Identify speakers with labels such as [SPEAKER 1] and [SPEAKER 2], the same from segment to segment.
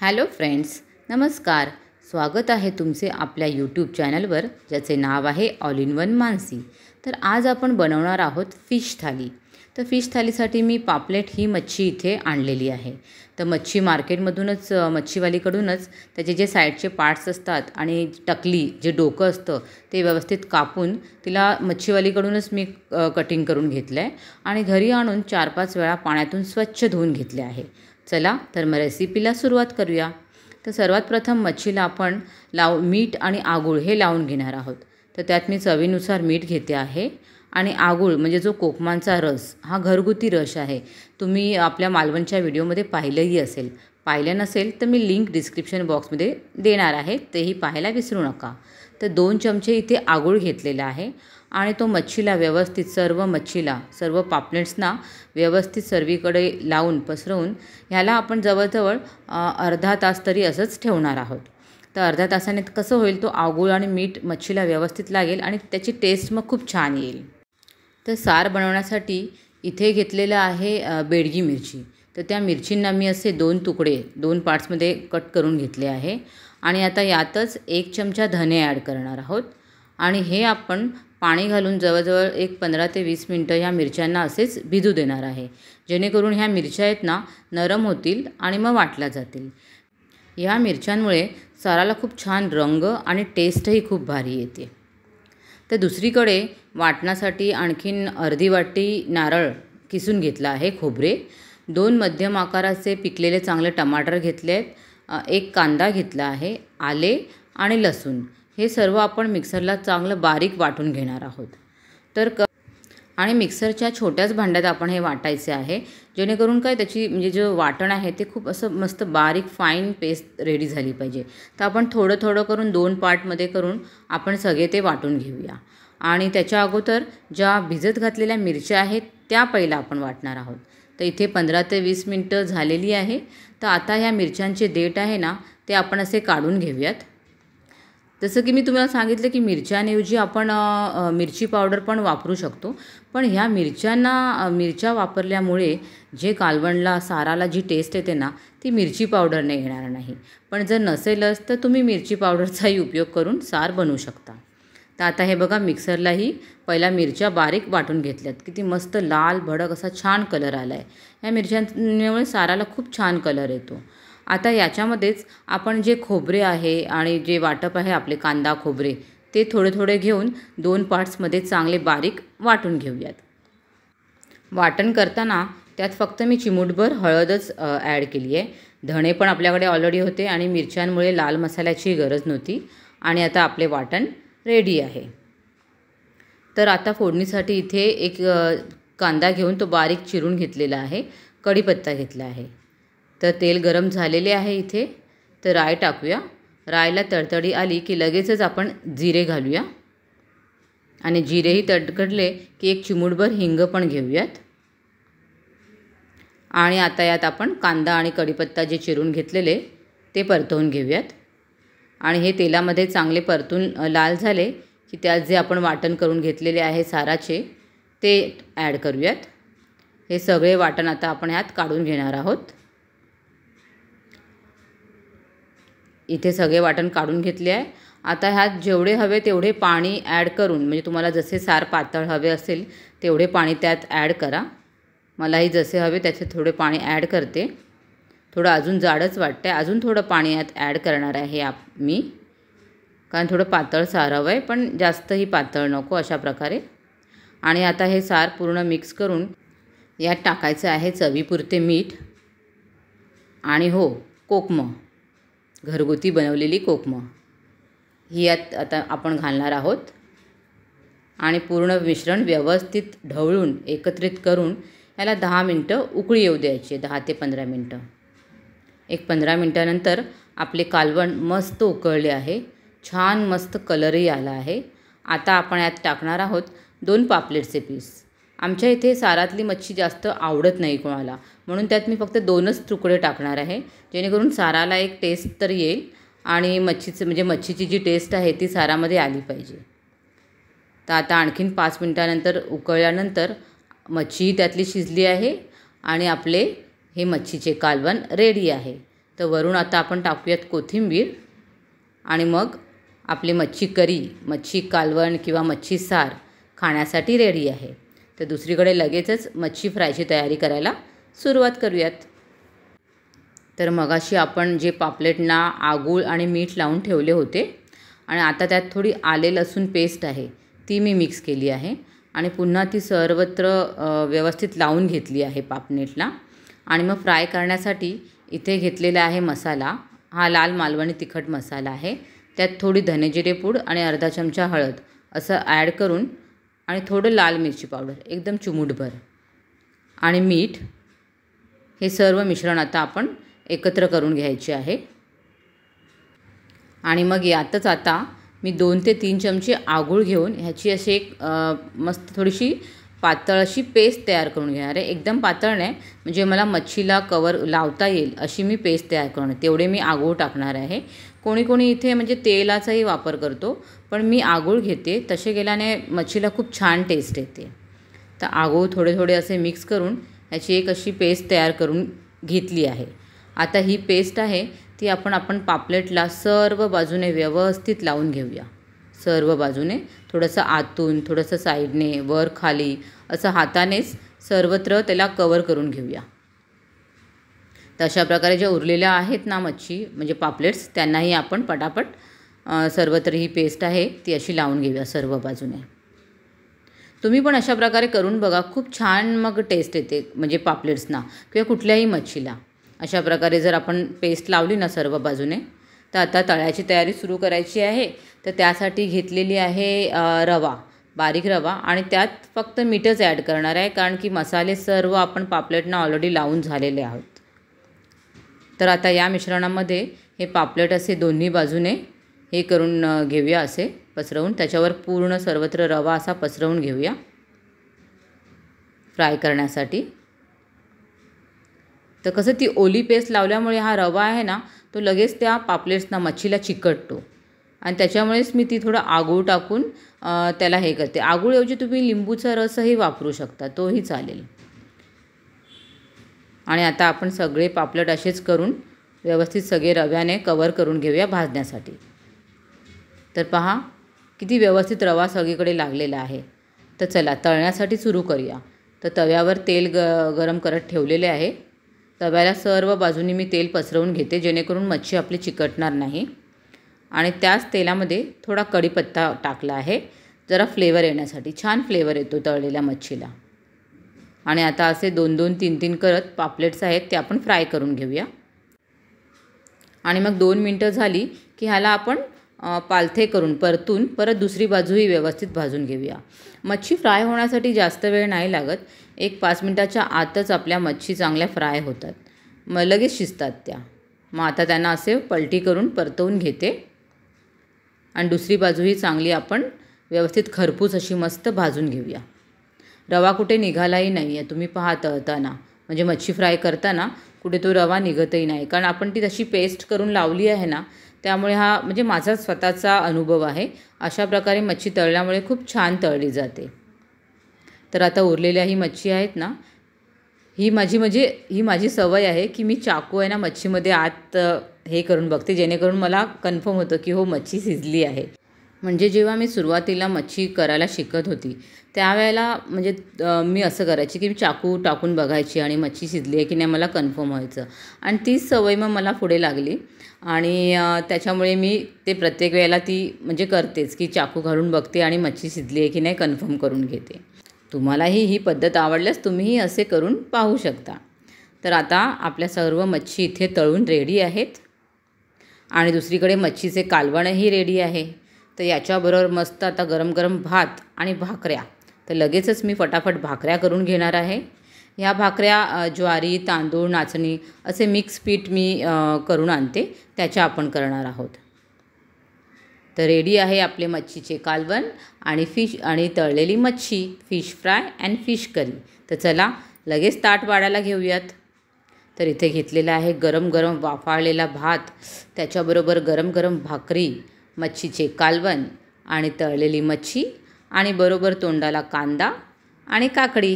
[SPEAKER 1] hello friends नमस्कार स्वागत आहे तुमचे आपल्या यूट्यूब चॅनलवर ज्याचे नाव आहे ऑल इन वन मानसी तर आज आपण बनवणार आहोत फिश थाली तर फिश थालीसाठी मी पापलेट ही मच्छी इथे आणलेली आहे तर मच्छी मार्केटमधूनच मच्छीवालीकडूनच त्याचे जे साईडचे पार्ट्स असतात आणि टकली जे डोकं असतं ते व्यवस्थित कापून तिला मच्छीवालीकडूनच मी कटिंग करून घेतलं आहे आणि घरी आणून चार पाच वेळा पाण्यातून स्वच्छ धुवून घेतले आहे चला तर मग रेसिपीला सुरुवात करूया तर सर्वात प्रथम मच्छीला आपण लाव मीठ आणि आगूळ हे लावून घेणार आहोत तर त्यात मी चवीनुसार मीठ घेते आहे आणि आगूळ म्हणजे जो कोकमांचा रस हा घरगुती रस आहे तुम्ही आपल्या मालवणच्या व्हिडिओमध्ये पाहिलंही असेल पाहिलं नसेल तर मी लिंक डिस्क्रिप्शन बॉक्समध्ये देणार आहे तेही पाहायला विसरू नका तर दोन चमचे इथे आगूळ घेतलेलं आहे आणि तो मच्छीला व्यवस्थित सर्व मच्छीला सर्व पापलेट्सना व्यवस्थित सर्वीकडे लावून पसरवून ह्याला आपण जवळजवळ अर्धा तास तरी असंच ठेवणार आहोत तर अर्ध्या तासाने कसं होईल तो आगूळ आणि मीठ मच्छीला व्यवस्थित लागेल आणि त्याची टेस्ट मग खूप छान येईल तर सार बनवण्यासाठी इथे घेतलेलं आहे बेडगी मिरची तर त्या मिरचींना मी असे दोन तुकडे दोन पार्ट्समध्ये कट करून घेतले आहे आणि आता यातच एक चमचा धने ॲड करणार आहोत आणि हे आपण पाणी घालून जवळजवळ एक पंधरा ते वीस मिनटं ह्या मिरच्यांना असेच भिजू देणार आहे जेणेकरून ह्या मिरच्या आहेत ना नरम होतील आणि मग वाटल्या जातील ह्या मिरच्यांमुळे साराला खूप छान रंग आणि टेस्टही खूप भारी येते तर दुसरीकडे वाटण्यासाठी आणखीन अर्धी वाटी नारळ किसून घेतला आहे खोबरे दोन मध्यम आकाराचे पिकलेले चांगले टमाटर घेतले आहेत एक कांदा घेतला आहे आले आणि लसूण हे सर्व आपण मिक्सरला चांगलं बारीक वाटून घेणार आहोत तर क आणि मिक्सरच्या छोट्याच भांड्यात आपण हे वाटायचे आहे जेणेकरून काय त्याची म्हणजे जे वाटण आहे ते खूप असं मस्त बारीक फाईन पेस्ट रेडी झाली पाहिजे तर आपण थोडं थोडं करून दोन पार्टमध्ये करून आपण सगळे ते वाटून घेऊया आणि त्याच्या अगोदर ज्या भिजत घातलेल्या मिरच्या आहेत त्या पहिला आपण वाटणार आहोत तर इथे पंधरा ते वीस मिनटं झालेली आहे तर आता ह्या मिरच्यांचे देठ आहे ना ते आपण असे काढून घेऊयात जसं की मी तुम्हाला सांगितलं की मिरच्यांऐवजी आपण मिरची पावडर पण वापरू शकतो पण ह्या मिरच्यांना मिरच्या वापरल्यामुळे जे कालवणला साराला जी टेस्ट येते ना ती मिरची पावडरने येणार नाही पण जर नसेलच तर तुम्ही मिरची पावडरचाही उपयोग करून सार बनवू शकता तर आता हे बघा मिक्सरलाही पहिल्या मिरच्या बारीक वाटून घेतल्यात किती मस्त लाल भडक असा छान कलर आला आहे ह्या मिरच्यांमुळे साराला खूप छान कलर येतो आता याच्यामध्येच आपण जे खोबरे आहे आणि जे वाटप आहे आपले कांदा खोबरे ते थोडे थोडे घेऊन दोन पार्ट्समध्ये चांगले बारीक वाटून घेऊयात वाटण करताना त्यात फक्त मी चिमूटभर हळदच ॲड केली आहे धणे पण आपल्याकडे ऑलरेडी होते आणि मिरच्यांमुळे लाल मसाल्याची गरज नव्हती आणि आता आपले वाटण रेडी आहे तर आता फोडणीसाठी इथे एक कांदा घेऊन तो बारीक चिरून घेतलेला आहे कढीपत्ता घेतला आहे तर तेल गरम झालेले आहे इथे तर राय टाकूया रायला तडतडी आली की लगेचच आपण जिरे घालूया आणि जिरेही तडकडले की एक चिमूटभर हिंग पण घेऊयात आणि आता यात आपण कांदा आणि कढीपत्ता जे चिरून घेतलेले ते परतवून घेऊयात आणि हे तेलामध्ये चांगले परतून लाल झाले की त्यात जे आपण वाटण करून घेतलेले आहे साराचे ते ॲड करूयात हे सगळे वाटण आता आपण ह्यात काढून घेणार आहोत इथे सगळे वाटण काढून घेतले आहे आता ह्यात जेवढे हवे तेवढे पाणी ॲड करून म्हणजे तुम्हाला जसे सार पातळ हवे असेल तेवढे पाणी त्यात ॲड करा मलाही जसे हवे त्याचे थोडे पाणी ॲड करते थोडं अजून जाडच वाटतं अजून थोडं पाणी यात ॲड करणार आहे आप मी कारण थोडं पातळ सार हवं आहे पण जास्तही पातळ नको अशा प्रकारे आणि आता हे सार पूर्ण मिक्स करून यात टाकायचं आहे चवीपुरते मीठ आणि हो कोकम घरगुती बनवलेली कोकमं ही यात आता आपण घालणार आहोत आणि पूर्ण मिश्रण व्यवस्थित ढवळून एकत्रित करून याला दहा मिनटं उकळी येऊ द्यायची दहा ते पंधरा मिनटं एक पंधरा मिनटानंतर आपले कालवण मस्त उकळले आहे छान मस्त कलरही आला आहे आता आपण यात टाकणार आहोत दोन पापलेटचे पीस आमच्या इथे सारातली मच्छी जास्त आवडत नाही कोणाला म्हणून त्यात मी फक्त दोनच तुकडे टाकणार आहे जेणेकरून साराला एक टेस्ट तर येईल आणि मच्छीचं म्हणजे मच्छीची जी टेस्ट आहे ती सारामध्ये आली पाहिजे तर आता आणखीन पाच मिनटानंतर उकळल्यानंतर मच्छीही त्यातली शिजली आहे आणि आपले हे मच्छीचे कालवण रेडी आहे तर वरून आता आपण टाकूयात कोथिंबीर आणि मग आपली मच्छी करी मच्छी कालवण किंवा मच्छी सार खाण्यासाठी रेडी आहे तर दुसरीकडे लगेचच मच्छी फ्रायची तयारी करायला सुरुवात करूयात तर मगाशी आपण जे पापलेटना आगूळ आणि मीठ लावून ठेवले होते आणि आता त्यात थोडी आले लसूण पेस्ट आहे ती मी मिक्स केली आहे आणि पुन्हा ती सर्वत्र व्यवस्थित लावून घेतली आहे पापनेटला आणि मग फ्राय करण्यासाठी इथे घेतलेला आहे मसाला हा लाल मालवणी तिखट मसाला आहे त्यात थोडी धनेजिरे पूड आणि अर्धा चमचा हळद असं ॲड करून आणि थोडं लाल मिरची पावडर एकदम चिमूटभर आणि मीठ हे सर्व मिश्रण आता आपण एकत्र करून घ्यायचे आहे आणि मग यातच आता मी दोन ते तीन चमचे आगूळ घेऊन ह्याची अशी एक मस्त थोडीशी पातळ अशी पेस्ट तयार करून घेणार आहे एकदम पातळ नाही म्हणजे मला मच्छीला कवर लावता येईल अशी मी पेस्ट तयार करणार तेवढे मी आगूळ टाकणार आहे कोणी कोणी इथे म्हणजे तेलाचाही वापर करतो पण मी आगूळ घेते तसे गेल्याने मच्छीला खूप छान टेस्ट येते तर आगूळ थोडे थोडे असे मिक्स करून याची एक अशी पेस्ट तयार करून घेतली आहे आता ही पेस्ट आहे ती आपण आपण पापलेटला सर्व बाजूने व्यवस्थित लावून घेऊया सर्व बाजूने थोडंसं आतून थोडंसं साईडने वर खाली असं हातानेच सर्वत्र त्याला कवर करून घेऊया तर अशा प्रकारे ज्या उरलेल्या आहेत ना मच्छी म्हणजे पापलेट्स त्यांनाही आपण पटापट सर्वत्र ही पेस्ट आहे ती अशी लावून घेऊया सर्व बाजूने तुम्ही पण अशा प्रकारे करून बघा खूप छान मग टेस्ट येते म्हणजे पापलेट्सना किंवा कुठल्याही मच्छीला अशा प्रकारे जर आपण पेस्ट लावली ना सर्व बाजूने तर आता तळ्याची तयारी सुरू करायची आहे तर त्यासाठी घेतलेली आहे रवा बारीक रवा आणि त्यात फक्त मीठच ॲड करणार आहे कारण की मसाले सर्व आपण पापलेटना ऑलरेडी लावून झालेले आहोत तर आता या मिश्रणामध्ये हे पापलेट असे दोन्ही बाजूने हे करून घेऊया असे पसरवून त्याच्यावर पूर्ण सर्वत्र रवा असा पसरवून घेऊया फ्राय करण्यासाठी तर कसं ती ओली पेस्ट लावल्यामुळे हा रवा आहे ना तो लगेच त्या पापलेट्सना मच्छीला चिकटतो आणि त्याच्यामुळेच मी ती थोडं आगूळ टाकून त्याला हे करते आगूळऐवजी तुम्ही लिंबूचा रसही वापरू शकता तोही चालेल आणि आता आपण सगळे पापलट असेच करून व्यवस्थित सगळे रव्याने कवर करून घेऊया भाजण्यासाठी तर पहा किती व्यवस्थित रवा सगळीकडे लागलेला आहे तर चला तळण्यासाठी सुरू करूया तर तव्यावर तेल ग गरम करत ठेवलेले आहे तव्याला सर्व बाजूनी मी तेल पसरवून घेते जेणेकरून मच्छी आपली चिकटणार नाही आणि त्याच तेलामध्ये थोडा कढीपत्ता टाकला आहे जरा फ्लेवर येण्यासाठी छान फ्लेवर येतो तळलेल्या मच्छीला आणि आता असे दोन दोन तीन तीन करत पापलेट्स आहेत ते आपण फ्राय करून घेऊया आणि मग दोन मिनटं झाली की ह्याला आपण पालथे करून परतून परत दुसरी बाजूही व्यवस्थित भाजून घेऊया मच्छी फ्राय होण्यासाठी जास्त वेळ नाही लागत एक पाच मिनटाच्या आतच आपल्या मच्छी चांगल्या फ्राय होतात मग लगेच शिजतात त्या मग आता त्यांना असे पलटी करून परतवून घेते आणि दुसरी बाजूही चांगली आपण व्यवस्थित खरपूस अशी मस्त भाजून घेऊया रवा कुठे निघालाही नाही आहे तुम्ही पहा तळताना म्हणजे मच्छी फ्राय करताना कुठे तो रवा निघतही नाही कारण आपण ती तशी पेस्ट करून लावली आहे ना त्यामुळे हा म्हणजे माझा स्वतःचा अनुभव आहे अशा प्रकारे मच्छी तळल्यामुळे खूप छान तळली जाते तर आता उरलेल्या ही मच्छी आहेत ना ही माझी म्हणजे ही माझी सवय आहे की मी चाकू आहे ना मच्छीमध्ये आत हे करून बघते जेणेकरून मला कन्फर्म होतं की हो मच्छी शिजली आहे म्हणजे जेव्हा मी सुरुवातीला मच्छी करायला शिकत होती त्यावेळेला म्हणजे मी असं करायची की मी चाकू टाकून बघायची आणि मच्छी शिजली आहे की नाही मला कन्फर्म व्हायचं आणि तीच सवय मग मला पुढे लागली आणि त्याच्यामुळे मी ते प्रत्येक वेळेला ती म्हणजे करतेच की चाकू घालून बघते आणि मच्छी शिजली आहे की नाही कन्फर्म करून घेते तुम्हालाही ही पद्धत आवडल्यास तुम्हीही असे करून पाहू शकता तर आता आपल्या सर्व मच्छी इथे तळून रेडी आहेत आणि दुसरीकडे मच्छीचे कालवणही रेडी आहे तर याच्याबरोबर मस्त आता गरम गरम भात आणि भाकऱ्या तर लगेचच मी फटाफट भाकऱ्या करून घेणार आहे ह्या भाकऱ्या ज्वारी तांदूळ नाचणी असे मिक्स पीठ मी करून आणते त्याच्या आपण करणार आहोत तर रेडी आहे आपले मच्छीचे कालवण आणि फिश आणि तळलेली मच्छी fish fry and fish curry तर चला लगेच ताट वाढायला घेऊयात तर इथे घेतलेला आहे गरम गरम वाफाळलेला भात त्याच्याबरोबर गरम गरम भाकरी मच्छीचे कालवण आणि तळलेली मच्छी आणि बरोबर तोंडाला कांदा आणि काकडी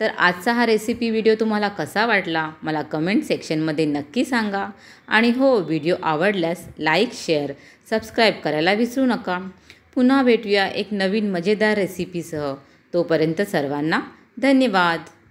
[SPEAKER 1] तर आजचा हा रेसिपी व्हिडिओ तुम्हाला कसा वाटला मला कमेंट सेक्शनमध्ये नक्की सांगा आणि हो व्हिडिओ आवडल्यास लाईक शेअर सबस्क्राईब करायला विसरू नका पुन्हा भेटूया एक नवीन मजेदार रेसिपीसह तोपर्यंत सर्वांना धन्यवाद